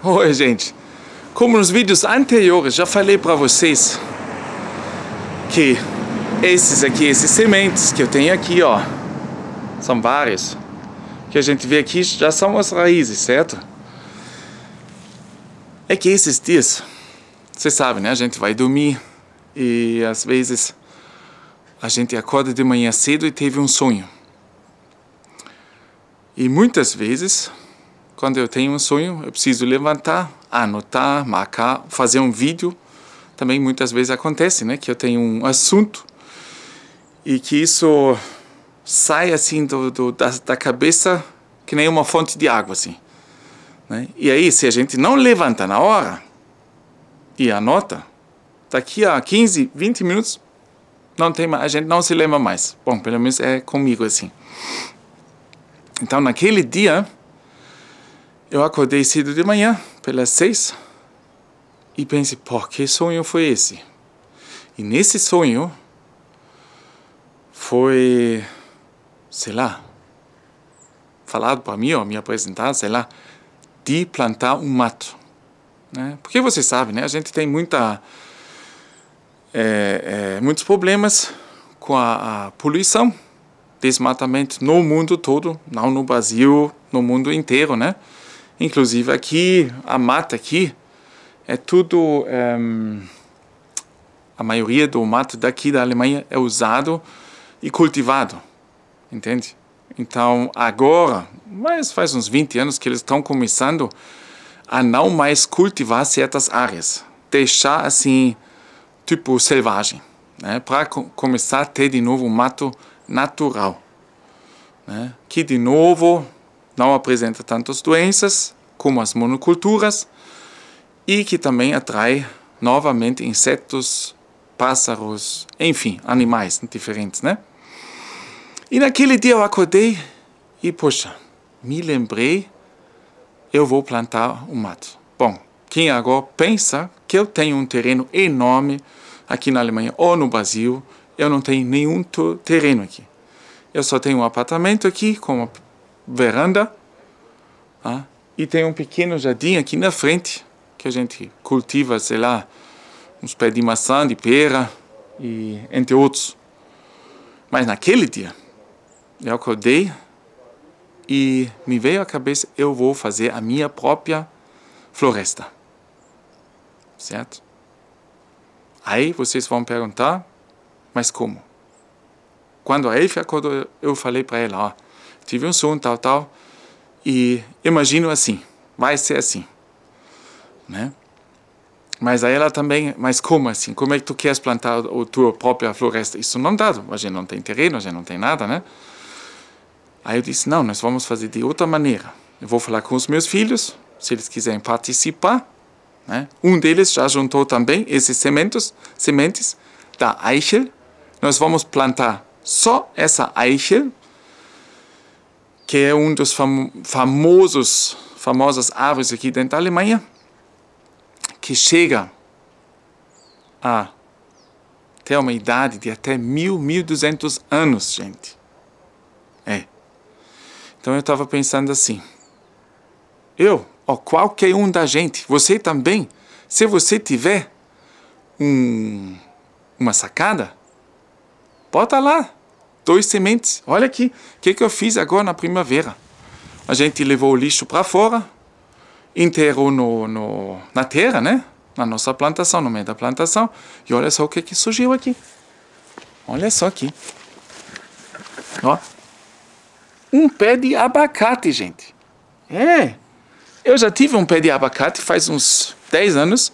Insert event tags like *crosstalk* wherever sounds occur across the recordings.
Oi, gente. Como nos vídeos anteriores, já falei para vocês que esses aqui, esses sementes que eu tenho aqui, ó, são vários. Que a gente vê aqui já são as raízes, certo? É que esses dias, você sabe, né? A gente vai dormir e às vezes a gente acorda de manhã cedo e teve um sonho. E muitas vezes quando eu tenho um sonho, eu preciso levantar, anotar, marcar, fazer um vídeo. Também muitas vezes acontece, né, que eu tenho um assunto e que isso sai assim do, do da, da, cabeça que nem uma fonte de água, assim. Né? E aí, se a gente não levanta na hora e anota, daqui a 15, 20 minutos, não tem mais, a gente não se lembra mais. Bom, pelo menos é comigo assim. Então, naquele dia, eu acordei cedo de manhã, pelas seis, e pensei, pô, que sonho foi esse? E nesse sonho, foi, sei lá, falado para mim, ou me apresentar, sei lá, de plantar um mato. Né? Porque você sabe, né? a gente tem muita, é, é, muitos problemas com a, a poluição, desmatamento no mundo todo, não no Brasil, no mundo inteiro, né? Inclusive aqui, a mata aqui, é tudo... Ehm, a maioria do mato daqui da Alemanha é usado e cultivado, entende? Então agora, mas faz uns 20 anos que eles estão começando a não mais cultivar certas áreas, deixar assim, tipo selvagem, né? para co começar a ter de novo um mato natural, né? que de novo não apresenta tantas doenças como as monoculturas e que também atrai novamente insetos, pássaros, enfim, animais diferentes, né? E naquele dia eu acordei e, poxa, me lembrei, eu vou plantar um mato. Bom, quem agora pensa que eu tenho um terreno enorme aqui na Alemanha ou no Brasil, eu não tenho nenhum terreno aqui. Eu só tenho um apartamento aqui com uma veranda ah, e tem um pequeno jardim aqui na frente que a gente cultiva, sei lá, uns pés de maçã, de pera e entre outros. Mas naquele dia eu acordei e me veio à cabeça eu vou fazer a minha própria floresta. Certo? Aí vocês vão perguntar, mas como? Quando a Elf acordou, eu falei para ela, ó, tive um sonho, tal, tal, e imagino assim, vai ser assim, né? Mas aí ela também, mas como assim? Como é que tu queres plantar a tua própria floresta? Isso não dá, a gente não tem terreno, a gente não tem nada, né? Aí eu disse, não, nós vamos fazer de outra maneira. Eu vou falar com os meus filhos, se eles quiserem participar, né? Um deles já juntou também esses sementes, sementes da eichel. Nós vamos plantar só essa eichel que é um dos fam famosos, famosas árvores aqui dentro da Alemanha, que chega a ter uma idade de até mil, mil duzentos anos, gente. É. Então eu estava pensando assim, eu, ou qualquer um da gente, você também, se você tiver um, uma sacada, bota lá dois sementes. Olha aqui, o que, que eu fiz agora na primavera? A gente levou o lixo para fora, enterrou no, no, na terra, né? Na nossa plantação, no meio da plantação. E olha só o que, que surgiu aqui. Olha só aqui. Ó. Um pé de abacate, gente. É. Eu já tive um pé de abacate faz uns 10 anos.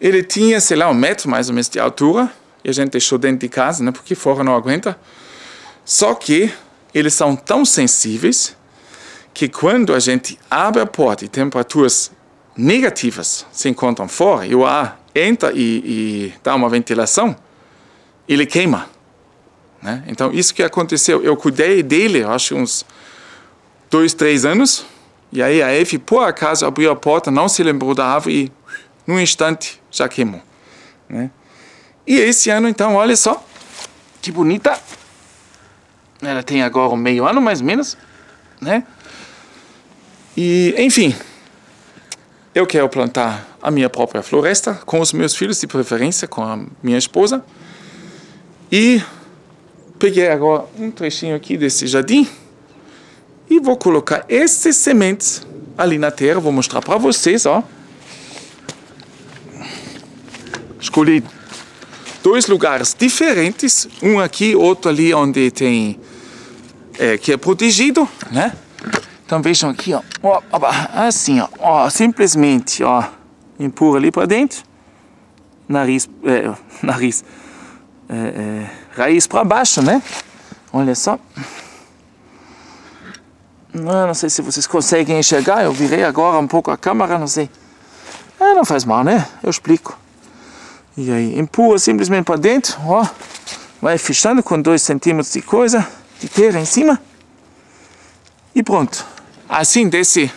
Ele tinha, sei lá, um metro mais ou menos de altura. E a gente deixou dentro de casa, né? Porque fora não aguenta. Só que eles são tão sensíveis que quando a gente abre a porta e temperaturas negativas se encontram fora e o ar entra e, e dá uma ventilação, ele queima. Né? Então, isso que aconteceu. Eu cuidei dele, acho uns dois, três anos. E aí a Eve por acaso, abriu a porta, não se lembrou da árvore e, num instante, já queimou. Né? E esse ano, então, olha só, que bonita ela né, tem agora meio ano, mais ou menos, né? E, enfim, eu quero plantar a minha própria floresta com os meus filhos, de preferência com a minha esposa. E peguei agora um trechinho aqui desse jardim e vou colocar essas sementes ali na terra. Vou mostrar para vocês, ó. Escolhi dois lugares diferentes, um aqui, outro ali onde tem é, que é protegido, né? Então vejam aqui, ó, ó assim, ó, ó, simplesmente, ó, empurra ali para dentro, nariz, é, *laughs* nariz, é, é, raiz para baixo, né? Olha só. Não, ah, não sei se vocês conseguem enxergar, eu virei agora um pouco a câmera, não sei. Ah, não faz mal, né? Eu explico. E aí, empurra simplesmente para dentro, ó, vai fechando com dois centímetros de coisa de em cima e pronto. Assim, desse,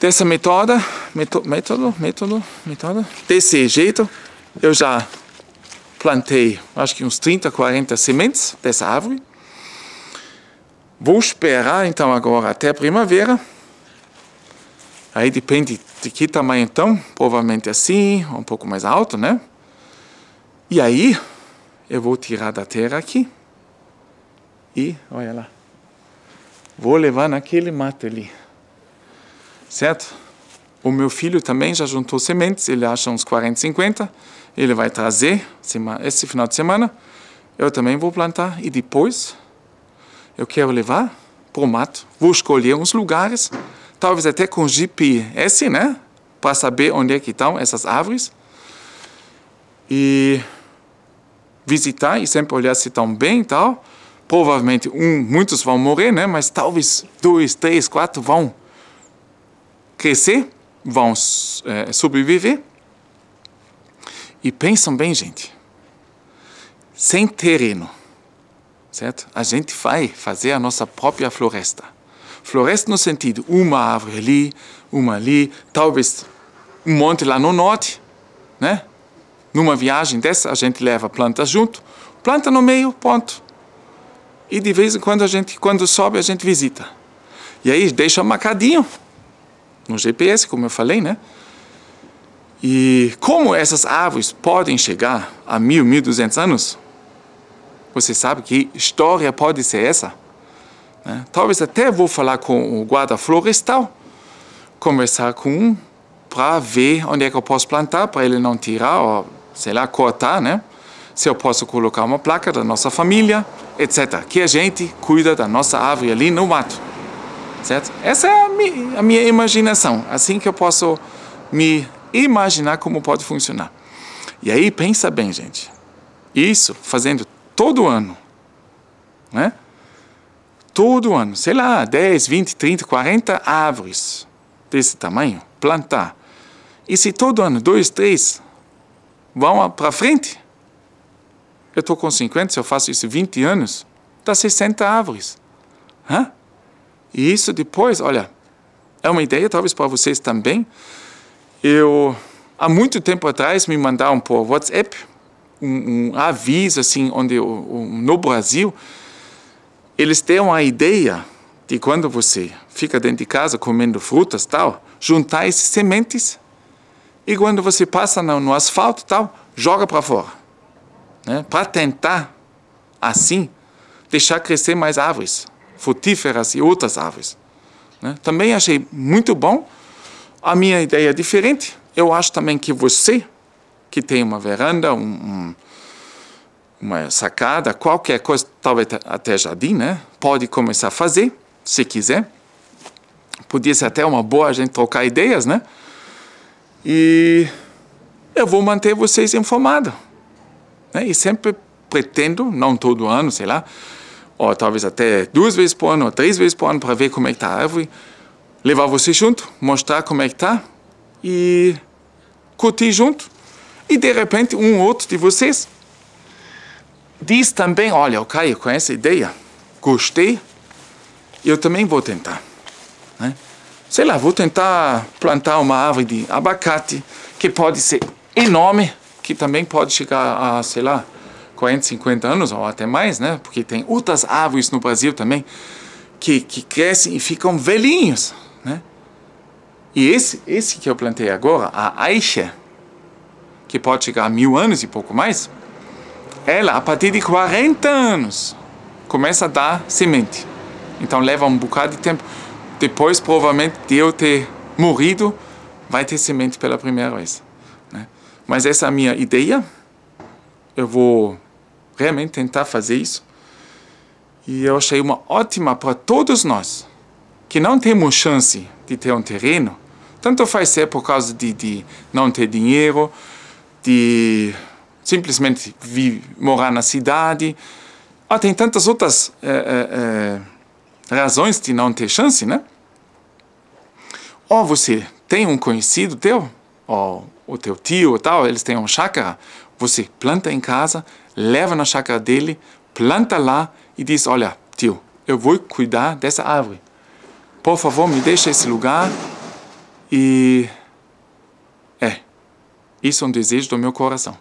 dessa metoda, meto, método, método, método, desse jeito, eu já plantei, acho que uns 30, 40 sementes dessa árvore. Vou esperar então agora até a primavera. Aí depende de que tamanho então, provavelmente assim, um pouco mais alto, né? E aí eu vou tirar da terra aqui. E, olha lá, vou levar naquele mato ali. Certo? O meu filho também já juntou sementes, ele acha uns 40, 50. Ele vai trazer esse final de semana. Eu também vou plantar. E depois, eu quero levar para o mato. Vou escolher uns lugares, talvez até com GPS, né? Para saber onde é que estão essas árvores. E visitar e sempre olhar se estão bem e tal provavelmente um, muitos vão morrer, né? mas talvez dois, três, quatro vão crescer, vão é, sobreviver. E pensam bem, gente, sem terreno, certo? A gente vai fazer a nossa própria floresta. Floresta no sentido, uma árvore ali, uma ali, talvez um monte lá no norte, né? Numa viagem dessa, a gente leva planta junto, planta no meio, ponto. E de vez em quando a gente, quando sobe, a gente visita. E aí deixa marcadinho no GPS, como eu falei, né? E como essas árvores podem chegar a mil, mil duzentos anos? Você sabe que história pode ser essa? Né? Talvez até vou falar com o guarda florestal, conversar com um para ver onde é que eu posso plantar, para ele não tirar ou, sei lá, cortar, né? Se eu posso colocar uma placa da nossa família, etc. Que a gente cuida da nossa árvore ali no mato, certo? Essa é a, mi, a minha imaginação, assim que eu posso me imaginar como pode funcionar. E aí pensa bem, gente. Isso fazendo todo ano, né? Todo ano, sei lá, 10, 20, 30, 40 árvores desse tamanho, plantar. E se todo ano, dois, três, vão para frente, eu estou com 50, se eu faço isso 20 anos, dá tá 60 árvores. Hã? E isso depois, olha, é uma ideia talvez para vocês também. Eu, há muito tempo atrás, me mandaram por WhatsApp um, um aviso, assim, onde um, no Brasil, eles têm a ideia de quando você fica dentro de casa comendo frutas tal, juntar essas sementes e quando você passa no, no asfalto tal, joga para fora né, para tentar, assim, deixar crescer mais árvores, frutíferas e outras árvores. Né? Também achei muito bom. A minha ideia é diferente. Eu acho também que você, que tem uma veranda, um, um, uma sacada, qualquer coisa, talvez até jardim, né? pode começar a fazer, se quiser. Podia ser até uma boa a gente trocar ideias, né? E eu vou manter vocês informados. Né? E sempre pretendo, não todo ano, sei lá, ou talvez até duas vezes por ano, ou três vezes por ano, para ver como é que está a árvore, levar você junto, mostrar como é que está e curtir junto. E de repente, um ou outro de vocês diz também: Olha, o Caio, com essa ideia, gostei, eu também vou tentar. Né? Sei lá, vou tentar plantar uma árvore de abacate, que pode ser enorme, que também pode chegar a, sei lá, 40, 50 anos ou até mais, né? Porque tem outras árvores no Brasil também que, que crescem e ficam velhinhos, né? E esse, esse que eu plantei agora, a Aixa, que pode chegar a mil anos e pouco mais, ela, a partir de 40 anos, começa a dar semente. Então leva um bocado de tempo. Depois, provavelmente, de eu ter morrido, vai ter semente pela primeira vez. Mas essa é a minha ideia. Eu vou realmente tentar fazer isso. E eu achei uma ótima para todos nós que não temos chance de ter um terreno. Tanto faz ser é por causa de, de não ter dinheiro, de simplesmente morar na cidade. Ah, tem tantas outras é, é, razões de não ter chance, né? Ou você tem um conhecido teu, ou o teu tio ou tal, eles têm uma chácara, você planta em casa, leva na chácara dele, planta lá e diz, olha, tio, eu vou cuidar dessa árvore. Por favor, me deixa esse lugar e... É, isso é um desejo do meu coração.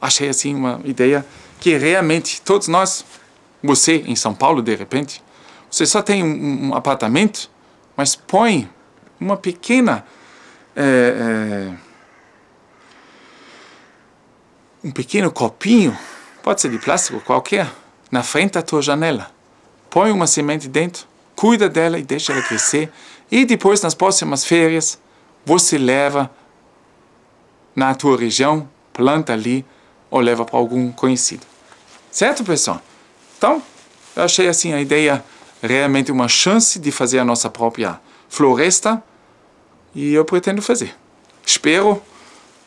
Achei assim uma ideia que realmente todos nós, você em São Paulo de repente, você só tem um, um apartamento, mas põe uma pequena... É, é, um pequeno copinho, pode ser de plástico qualquer, na frente da tua janela. Põe uma semente dentro, cuida dela e deixa ela crescer. E depois, nas próximas férias, você leva na tua região, planta ali ou leva para algum conhecido. Certo, pessoal? Então, eu achei assim a ideia realmente uma chance de fazer a nossa própria floresta e eu pretendo fazer. Espero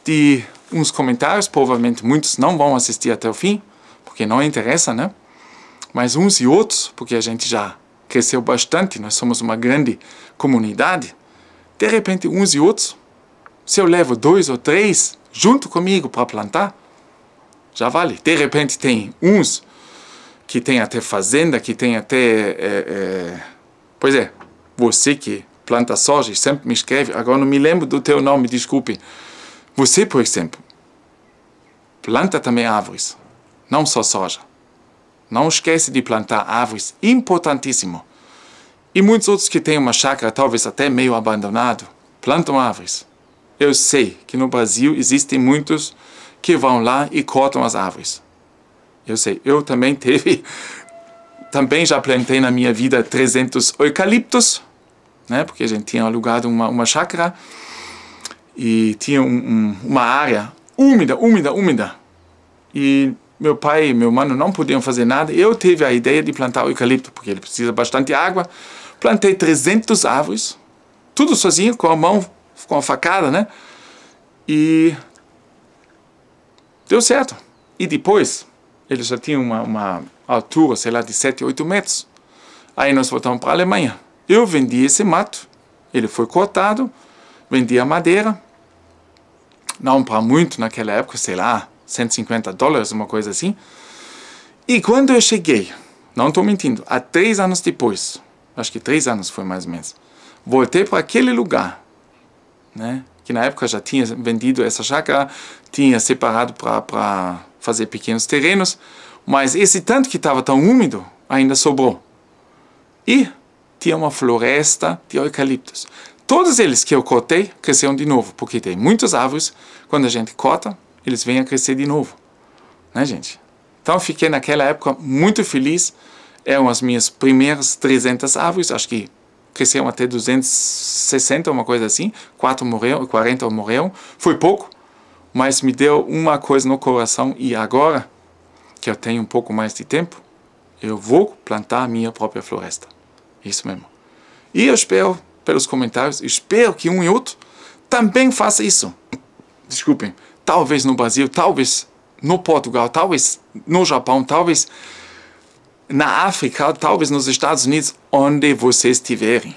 de uns comentários, provavelmente muitos não vão assistir até o fim, porque não interessa, né? Mas uns e outros, porque a gente já cresceu bastante, nós somos uma grande comunidade, de repente uns e outros, se eu levo dois ou três junto comigo para plantar, já vale. De repente tem uns que tem até fazenda, que tem até... É, é, pois é, você que planta soja e sempre me escreve, agora não me lembro do teu nome, desculpe. Você, por exemplo, planta também árvores, não só soja. Não esquece de plantar árvores, importantíssimo. E muitos outros que têm uma chácara, talvez até meio abandonado, plantam árvores. Eu sei que no Brasil existem muitos que vão lá e cortam as árvores. Eu sei, eu também teve, *laughs* também já plantei na minha vida 300 eucaliptos, né, porque a gente tinha alugado uma, uma chácara, e tinha um, um, uma área úmida, úmida, úmida. E meu pai e meu mano não podiam fazer nada. Eu tive a ideia de plantar o eucalipto, porque ele precisa bastante água. Plantei 300 árvores, tudo sozinho, com a mão, com a facada, né? E deu certo. E depois, ele já tinha uma, uma altura, sei lá, de 7, 8 metros. Aí nós voltamos para a Alemanha. Eu vendi esse mato, ele foi cortado, vendia madeira, não para muito naquela época, sei lá, 150 dólares, uma coisa assim. E quando eu cheguei, não estou mentindo, há três anos depois, acho que três anos foi mais ou menos, voltei para aquele lugar, né? que na época já tinha vendido essa chácara, tinha separado para fazer pequenos terrenos, mas esse tanto que estava tão úmido ainda sobrou. E tinha uma floresta de eucaliptos. Todos eles que eu cortei cresceram de novo, porque tem muitas árvores, quando a gente corta, eles vêm a crescer de novo. Né, gente? Então fiquei naquela época muito feliz. Eram as minhas primeiras 300 árvores, acho que cresceram até 260, uma coisa assim. 4 morreram, 40 morreram. Foi pouco, mas me deu uma coisa no coração. E agora, que eu tenho um pouco mais de tempo, eu vou plantar minha própria floresta. Isso mesmo. E eu espero pelos comentários. Espero que um e outro também faça isso. Desculpem. Talvez no Brasil, talvez no Portugal, talvez no Japão, talvez na África, talvez nos Estados Unidos, onde vocês estiverem.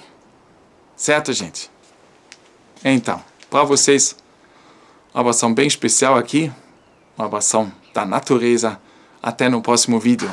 Certo, gente? Então, para vocês, uma abração bem especial aqui, uma abração da natureza. Até no próximo vídeo.